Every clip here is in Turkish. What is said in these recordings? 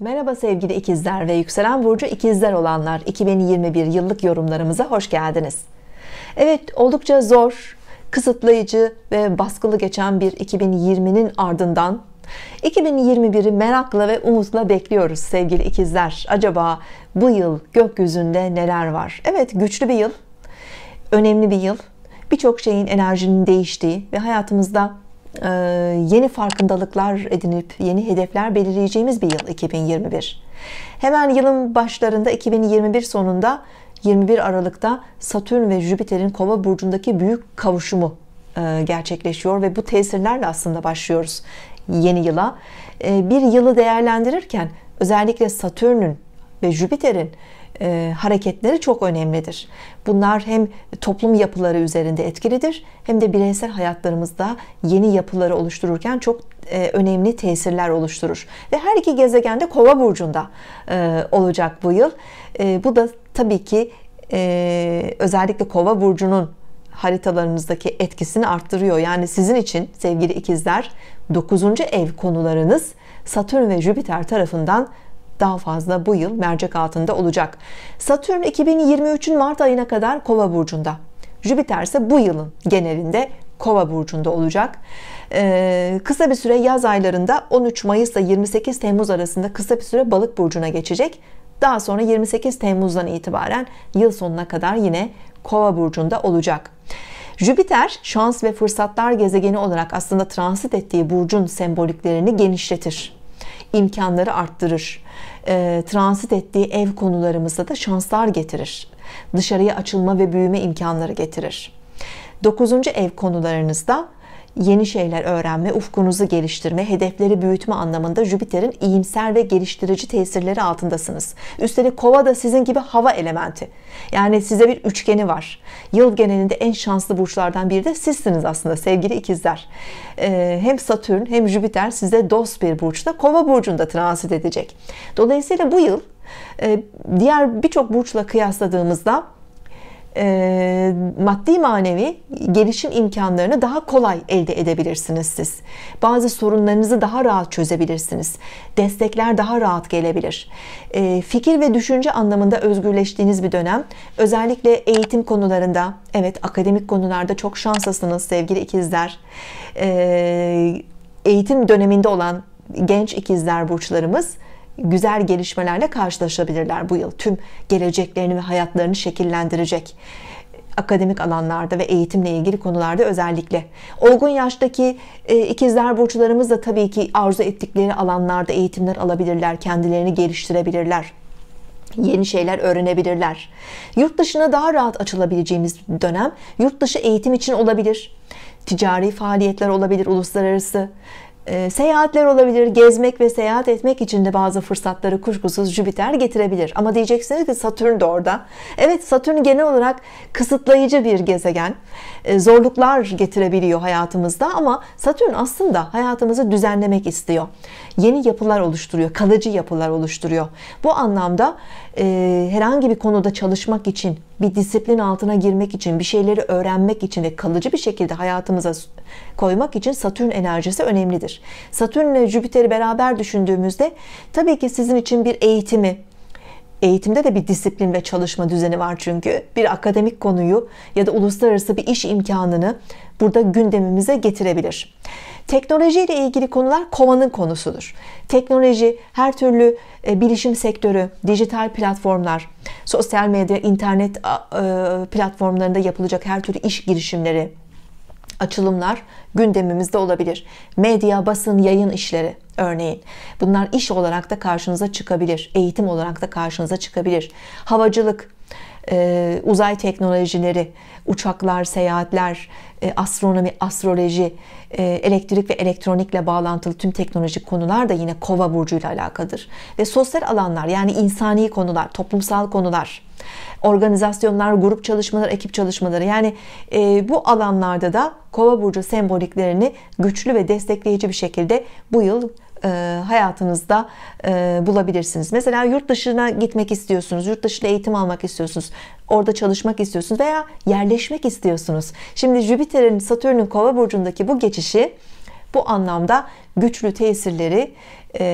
Merhaba sevgili ikizler ve yükselen burcu ikizler olanlar 2021 yıllık yorumlarımıza hoş geldiniz. Evet oldukça zor, kısıtlayıcı ve baskılı geçen bir 2020'nin ardından 2021'i merakla ve umutla bekliyoruz sevgili ikizler. Acaba bu yıl gökyüzünde neler var? Evet güçlü bir yıl, önemli bir yıl. Birçok şeyin enerjinin değiştiği ve hayatımızda ee, yeni farkındalıklar edinip yeni hedefler belirleyeceğimiz bir yıl 2021. Hemen yılın başlarında 2021 sonunda 21 Aralık'ta Satürn ve Jüpiter'in Kova burcundaki büyük kavuşumu e, gerçekleşiyor ve bu tesirlerle aslında başlıyoruz yeni yıla. E, bir yılı değerlendirirken özellikle Satürn'ün ve Jüpiter'in e, hareketleri çok önemlidir. Bunlar hem toplum yapıları üzerinde etkilidir hem de bireysel hayatlarımızda yeni yapıları oluştururken çok e, önemli tesirler oluşturur. Ve her iki gezegende kova burcunda e, olacak bu yıl. E, bu da tabii ki e, özellikle kova burcunun haritalarınızdaki etkisini arttırıyor. Yani sizin için sevgili ikizler 9. ev konularınız Satürn ve Jüpiter tarafından daha fazla bu yıl mercek altında olacak. Satürn 2023'ün Mart ayına kadar Kova burcunda. Jüpiter ise bu yılın genelinde Kova burcunda olacak. Ee, kısa bir süre yaz aylarında 13 Mayıs ile 28 Temmuz arasında kısa bir süre Balık burcuna geçecek. Daha sonra 28 Temmuz'dan itibaren yıl sonuna kadar yine Kova burcunda olacak. Jüpiter şans ve fırsatlar gezegeni olarak aslında transit ettiği burcun semboliklerini genişletir. imkanları arttırır e, transit ettiği ev konularımızda da şanslar getirir. Dışarıya açılma ve büyüme imkanları getirir. Dokuzuncu ev konularınızda yeni şeyler öğrenme, ufkunuzu geliştirme, hedefleri büyütme anlamında Jüpiter'in iyimser ve geliştirici tesirleri altındasınız. Üstelik kova da sizin gibi hava elementi. Yani size bir üçgeni var. Yıl genelinde en şanslı burçlardan biri de sizsiniz aslında sevgili ikizler. Ee, hem Satürn hem Jüpiter size dost bir burçta kova burcunda transit edecek. Dolayısıyla bu yıl e, diğer birçok burçla kıyasladığımızda e, maddi manevi gelişim imkanlarını daha kolay elde edebilirsiniz siz. Bazı sorunlarınızı daha rahat çözebilirsiniz. Destekler daha rahat gelebilir. E, fikir ve düşünce anlamında özgürleştiğiniz bir dönem. Özellikle eğitim konularında, evet akademik konularda çok şanslısınız sevgili ikizler. E, eğitim döneminde olan genç ikizler burçlarımız güzel gelişmelerle karşılaşabilirler bu yıl. Tüm geleceklerini ve hayatlarını şekillendirecek akademik alanlarda ve eğitimle ilgili konularda özellikle. Olgun yaştaki e, ikizler burçlarımız da tabii ki arzu ettikleri alanlarda eğitimler alabilirler, kendilerini geliştirebilirler. Yeni şeyler öğrenebilirler. Yurt dışına daha rahat açılabileceğimiz dönem yurt dışı eğitim için olabilir. Ticari faaliyetler olabilir uluslararası ee, seyahatler olabilir gezmek ve seyahat etmek için de bazı fırsatları kuşkusuz Jüpiter getirebilir ama diyeceksiniz ki Satürn de orada evet Satürn genel olarak kısıtlayıcı bir gezegen ee, zorluklar getirebiliyor hayatımızda ama Satürn aslında hayatımızı düzenlemek istiyor yeni yapılar oluşturuyor kalıcı yapılar oluşturuyor bu anlamda e, herhangi bir konuda çalışmak için, bir disiplin altına girmek için, bir şeyleri öğrenmek için ve kalıcı bir şekilde hayatımıza koymak için Satürn enerjisi önemlidir. Satürn ile Jüpiter'i beraber düşündüğümüzde tabii ki sizin için bir eğitimi, Eğitimde de bir disiplin ve çalışma düzeni var çünkü. Bir akademik konuyu ya da uluslararası bir iş imkanını burada gündemimize getirebilir. Teknoloji ile ilgili konular kovanın konusudur. Teknoloji, her türlü e, bilişim sektörü, dijital platformlar, sosyal medya, internet e, platformlarında yapılacak her türlü iş girişimleri, açılımlar gündemimizde olabilir. Medya, basın, yayın işleri örneğin. Bunlar iş olarak da karşınıza çıkabilir. Eğitim olarak da karşınıza çıkabilir. Havacılık, e, uzay teknolojileri, uçaklar, seyahatler, e, astronomi, astroloji, e, elektrik ve elektronikle bağlantılı tüm teknolojik konular da yine kova burcuyla alakadır. Ve sosyal alanlar yani insani konular, toplumsal konular, organizasyonlar, grup çalışmaları, ekip çalışmaları yani e, bu alanlarda da kova burcu semboliklerini güçlü ve destekleyici bir şekilde bu yıl e, hayatınızda e, bulabilirsiniz. Mesela yurt dışına gitmek istiyorsunuz, yurt dışında eğitim almak istiyorsunuz, orada çalışmak istiyorsunuz veya yerleşmek istiyorsunuz. Şimdi Jüpiter'in Satürn'ün Kova burcundaki bu geçişi bu anlamda güçlü tesirleri, e,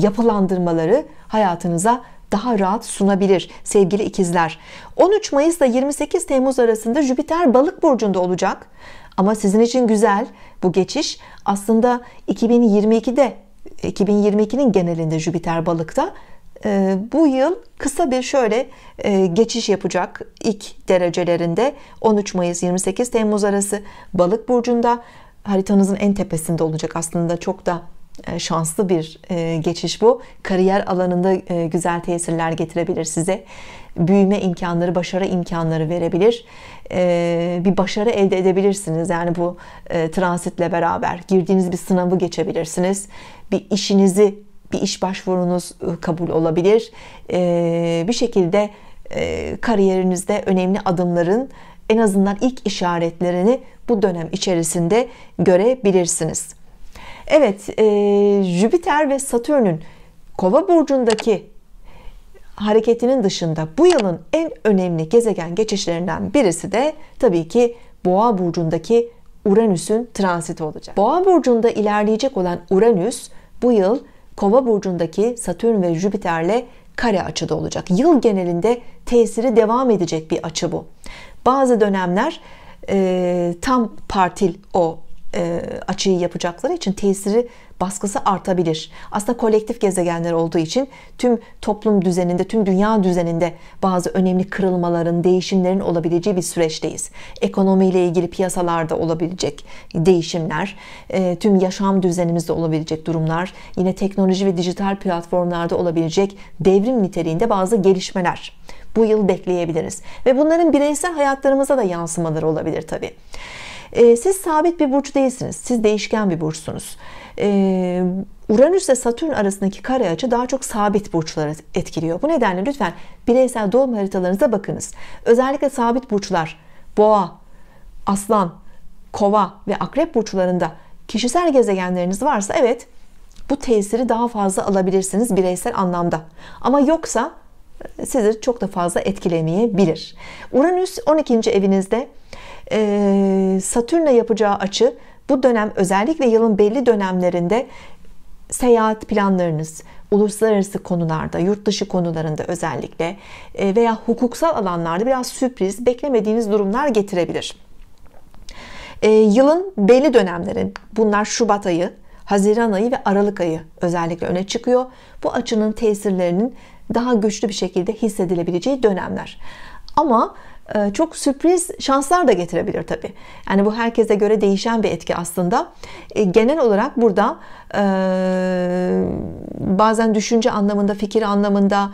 yapılandırmaları hayatınıza daha rahat sunabilir sevgili ikizler. 13 Mayıs ile 28 Temmuz arasında Jüpiter balık burcunda olacak. Ama sizin için güzel bu geçiş aslında 2022'de 2022'nin genelinde Jüpiter balıkta ee, bu yıl kısa bir şöyle e, geçiş yapacak ilk derecelerinde 13 Mayıs 28 Temmuz arası balık burcunda haritanızın en tepesinde olacak aslında çok da e, şanslı bir e, geçiş bu kariyer alanında güzel tesirler getirebilir size büyüme imkanları, başarı imkanları verebilir. Ee, bir başarı elde edebilirsiniz. Yani bu e, transitle beraber girdiğiniz bir sınavı geçebilirsiniz. Bir işinizi, bir iş başvurunuz e, kabul olabilir. Ee, bir şekilde e, kariyerinizde önemli adımların en azından ilk işaretlerini bu dönem içerisinde görebilirsiniz. Evet, Jüpiter ve Satürn'ün Kova burcundaki hareketinin dışında bu yılın en önemli gezegen geçişlerinden birisi de tabii ki Boğa burcundaki Uranüs'ün transiti olacak. Boğa burcunda ilerleyecek olan Uranüs bu yıl Kova burcundaki Satürn ve Jüpiter'le kare açıda olacak. Yıl genelinde tesiri devam edecek bir açı bu. Bazı dönemler e, tam partil o e, açıyı yapacakları için tesiri baskısı artabilir. Aslında kolektif gezegenler olduğu için tüm toplum düzeninde, tüm dünya düzeninde bazı önemli kırılmaların, değişimlerin olabileceği bir süreçteyiz. Ekonomiyle ilgili piyasalarda olabilecek değişimler, e, tüm yaşam düzenimizde olabilecek durumlar, yine teknoloji ve dijital platformlarda olabilecek devrim niteliğinde bazı gelişmeler bu yıl bekleyebiliriz. Ve bunların bireysel hayatlarımıza da yansımaları olabilir tabii. E, siz sabit bir burç değilsiniz. Siz değişken bir burçsunuz e, Uranüs ile Satürn arasındaki kare açı daha çok sabit burçları etkiliyor. Bu nedenle lütfen bireysel doğum haritalarınıza bakınız. Özellikle sabit burçlar, boğa, aslan, kova ve akrep burçlarında kişisel gezegenleriniz varsa evet bu tesiri daha fazla alabilirsiniz bireysel anlamda. Ama yoksa e, sizi çok da fazla etkilemeyebilir. Uranüs 12. evinizde e, Satürn'le yapacağı açı bu dönem özellikle yılın belli dönemlerinde seyahat planlarınız, uluslararası konularda, yurt dışı konularında özellikle e, veya hukuksal alanlarda biraz sürpriz, beklemediğiniz durumlar getirebilir. E, yılın belli dönemleri, bunlar Şubat ayı, Haziran ayı ve Aralık ayı özellikle öne çıkıyor. Bu açının tesirlerinin daha güçlü bir şekilde hissedilebileceği dönemler. Ama ee, çok sürpriz şanslar da getirebilir tabi. Yani bu herkese göre değişen bir etki aslında. Ee, genel olarak burada e, bazen düşünce anlamında, fikir anlamında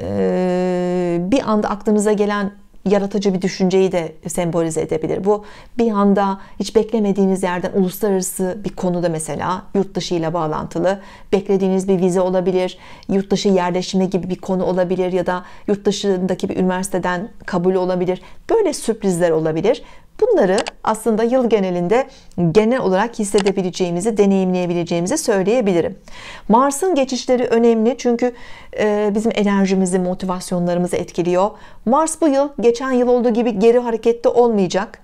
e, bir anda aklınıza gelen yaratıcı bir düşünceyi de sembolize edebilir. Bu bir anda hiç beklemediğiniz yerden uluslararası bir konuda mesela yurt dışı ile bağlantılı beklediğiniz bir vize olabilir, yurt dışı yerleşimi gibi bir konu olabilir ya da yurt dışındaki bir üniversiteden kabul olabilir. Böyle sürprizler olabilir. Bunları aslında yıl genelinde genel olarak hissedebileceğimizi, deneyimleyebileceğimizi söyleyebilirim. Mars'ın geçişleri önemli çünkü e, bizim enerjimizi, motivasyonlarımızı etkiliyor. Mars bu yıl geçen yıl olduğu gibi geri harekette olmayacak.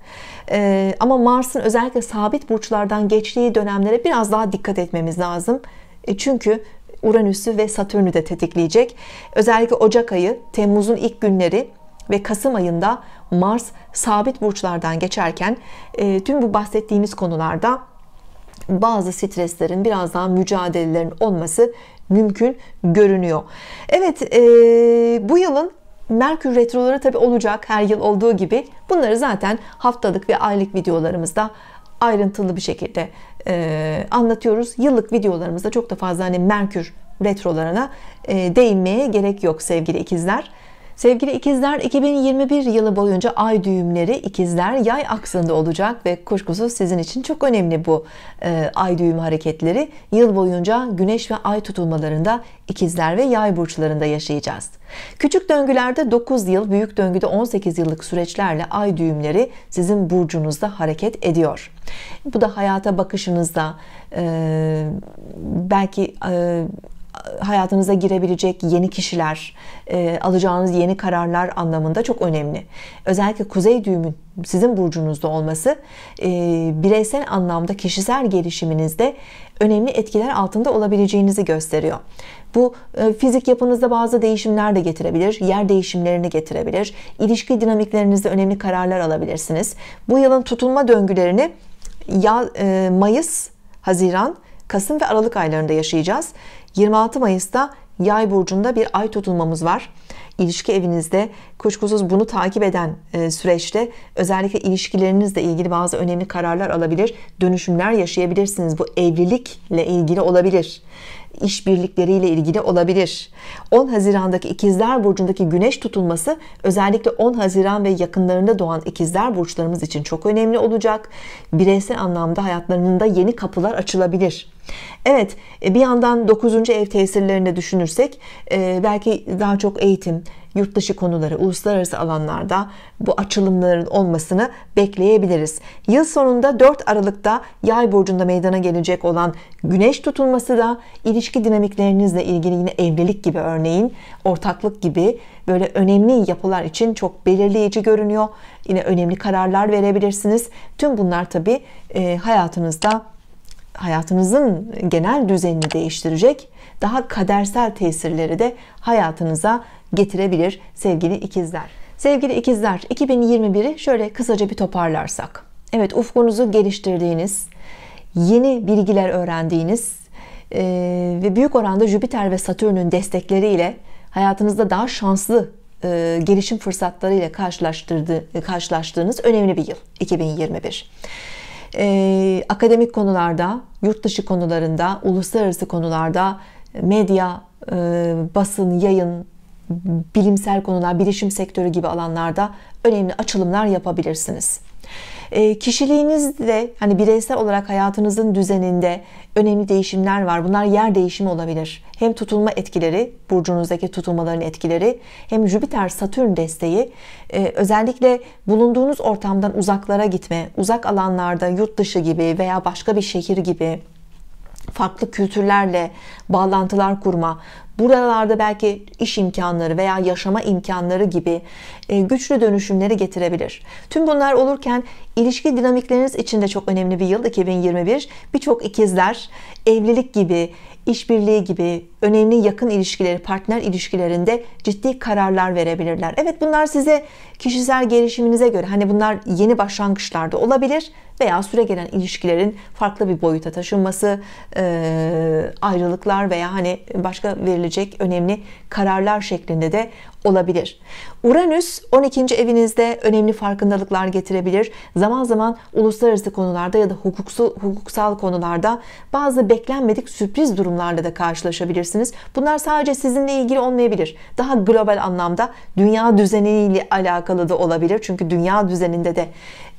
E, ama Mars'ın özellikle sabit burçlardan geçtiği dönemlere biraz daha dikkat etmemiz lazım. E, çünkü Uranüs'ü ve Satürn'ü de tetikleyecek. Özellikle Ocak ayı, Temmuz'un ilk günleri ve Kasım ayında Mars sabit burçlardan geçerken tüm e, bu bahsettiğimiz konularda bazı streslerin biraz daha mücadelelerin olması mümkün görünüyor. Evet e, bu yılın Merkür retroları tabi olacak her yıl olduğu gibi bunları zaten haftalık ve aylık videolarımızda ayrıntılı bir şekilde e, anlatıyoruz. Yıllık videolarımızda çok da fazla hani Merkür retrolarına e, değinmeye gerek yok sevgili ikizler. Sevgili ikizler 2021 yılı boyunca ay düğümleri ikizler yay aksında olacak ve kuşkusuz sizin için çok önemli bu e, ay düğüm hareketleri. Yıl boyunca güneş ve ay tutulmalarında ikizler ve yay burçlarında yaşayacağız. Küçük döngülerde 9 yıl, büyük döngüde 18 yıllık süreçlerle ay düğümleri sizin burcunuzda hareket ediyor. Bu da hayata bakışınızda, e, belki e, hayatınıza girebilecek yeni kişiler, e, alacağınız yeni kararlar anlamında çok önemli. Özellikle kuzey düğümün sizin burcunuzda olması e, bireysel anlamda kişisel gelişiminizde önemli etkiler altında olabileceğinizi gösteriyor. Bu e, fizik yapınızda bazı değişimler de getirebilir, yer değişimlerini getirebilir, ilişki dinamiklerinizde önemli kararlar alabilirsiniz. Bu yılın tutulma döngülerini Mayıs, Haziran, Kasım ve Aralık aylarında yaşayacağız. 26 Mayıs'ta Yay burcunda bir ay tutulmamız var. İlişki evinizde kuşkusuz bunu takip eden e, süreçte özellikle ilişkilerinizle ilgili bazı önemli kararlar alabilir, dönüşümler yaşayabilirsiniz. Bu evlilikle ilgili olabilir birlikleriyle ilgili olabilir. 10 Haziran'daki İkizler burcundaki Güneş tutulması özellikle 10 Haziran ve yakınlarında doğan İkizler burçlarımız için çok önemli olacak. Bireysel anlamda hayatlarında yeni kapılar açılabilir. Evet e, bir yandan 9. ev tesirlerini düşünürsek e, belki daha çok eğitim, yurt dışı konuları, uluslararası alanlarda bu açılımların olmasını bekleyebiliriz. Yıl sonunda 4 Aralık'ta Yay burcunda meydana gelecek olan Güneş tutulması da ilişki dinamiklerinizle ilgili yine evlilik gibi örneğin, ortaklık gibi böyle önemli yapılar için çok belirleyici görünüyor. Yine önemli kararlar verebilirsiniz. Tüm bunlar tabii e, hayatınızda hayatınızın genel düzenini değiştirecek daha kadersel tesirleri de hayatınıza getirebilir sevgili ikizler. Sevgili ikizler 2021'i şöyle kısaca bir toparlarsak. Evet ufkunuzu geliştirdiğiniz, yeni bilgiler öğrendiğiniz e, ve büyük oranda Jüpiter ve Satürn'ün destekleriyle hayatınızda daha şanslı e, gelişim fırsatlarıyla karşılaştırdığı, e, karşılaştığınız önemli bir yıl 2021 e, akademik konularda, yurt dışı konularında, uluslararası konularda medya, e, basın, yayın bilimsel konular, bilişim sektörü gibi alanlarda önemli açılımlar yapabilirsiniz. E, ee, kişiliğinizde hani bireysel olarak hayatınızın düzeninde önemli değişimler var. Bunlar yer değişimi olabilir. Hem tutulma etkileri, burcunuzdaki tutulmaların etkileri, hem Jüpiter Satürn desteği e, özellikle bulunduğunuz ortamdan uzaklara gitme, uzak alanlarda yurt dışı gibi veya başka bir şehir gibi farklı kültürlerle bağlantılar kurma, buralarda belki iş imkanları veya yaşama imkanları gibi e, güçlü dönüşümleri getirebilir. Tüm bunlar olurken ilişki dinamikleriniz için de çok önemli bir yıl 2021. Birçok ikizler evlilik gibi işbirliği gibi önemli yakın ilişkileri, partner ilişkilerinde ciddi kararlar verebilirler. Evet bunlar size kişisel gelişiminize göre hani bunlar yeni başlangıçlarda olabilir veya süre gelen ilişkilerin farklı bir boyuta taşınması, ayrılıklar veya hani başka verilecek önemli kararlar şeklinde de olabilir. Uranüs 12. evinizde önemli farkındalıklar getirebilir. Zaman zaman uluslararası konularda ya da hukuksu, hukuksal konularda bazı beklenmedik sürpriz durumlarla da karşılaşabilirsiniz. Bunlar sadece sizinle ilgili olmayabilir. Daha global anlamda dünya düzeniyle alakalı da olabilir. Çünkü dünya düzeninde de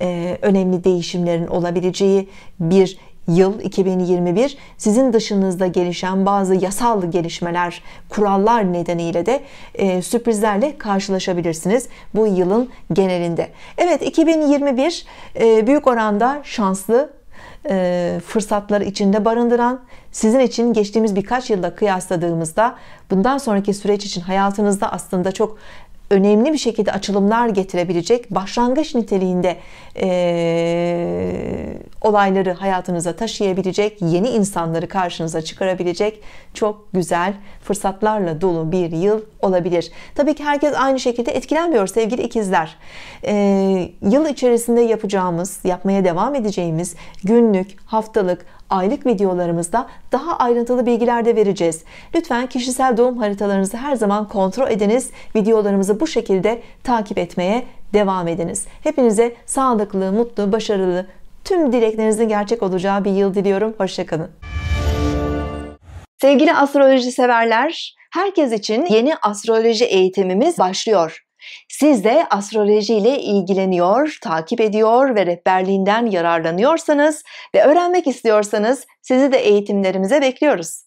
e, önemli değişimlerin olabileceği bir yıl 2021 sizin dışınızda gelişen bazı yasal gelişmeler, kurallar nedeniyle de e, sürprizlerle karşılaşabilirsiniz bu yılın genelinde. Evet 2021 e, büyük oranda şanslı e, fırsatları içinde barındıran sizin için geçtiğimiz birkaç yılda kıyasladığımızda bundan sonraki süreç için hayatınızda aslında çok önemli bir şekilde açılımlar getirebilecek başlangıç niteliğinde e, olayları hayatınıza taşıyabilecek, yeni insanları karşınıza çıkarabilecek çok güzel fırsatlarla dolu bir yıl olabilir. Tabii ki herkes aynı şekilde etkilenmiyor sevgili ikizler. E, yıl içerisinde yapacağımız, yapmaya devam edeceğimiz günlük, haftalık, aylık videolarımızda daha ayrıntılı bilgiler de vereceğiz. Lütfen kişisel doğum haritalarınızı her zaman kontrol ediniz. Videolarımızı bu şekilde takip etmeye devam ediniz. Hepinize sağlıklı, mutlu, başarılı, tüm dileklerinizin gerçek olacağı bir yıl diliyorum. Hoşçakalın. Sevgili astroloji severler, herkes için yeni astroloji eğitimimiz başlıyor. Siz de astroloji ile ilgileniyor, takip ediyor ve rehberliğinden yararlanıyorsanız ve öğrenmek istiyorsanız sizi de eğitimlerimize bekliyoruz.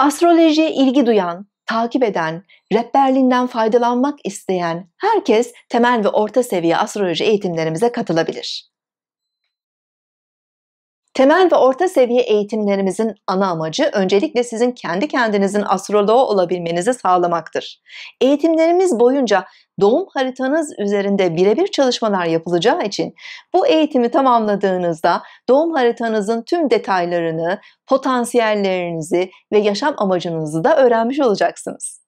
Astrolojiye ilgi duyan, takip eden rehberliğinden faydalanmak isteyen herkes temel ve orta seviye astroloji eğitimlerimize katılabilir. Temel ve orta seviye eğitimlerimizin ana amacı öncelikle sizin kendi kendinizin astroloğu olabilmenizi sağlamaktır. Eğitimlerimiz boyunca doğum haritanız üzerinde birebir çalışmalar yapılacağı için bu eğitimi tamamladığınızda doğum haritanızın tüm detaylarını, potansiyellerinizi ve yaşam amacınızı da öğrenmiş olacaksınız.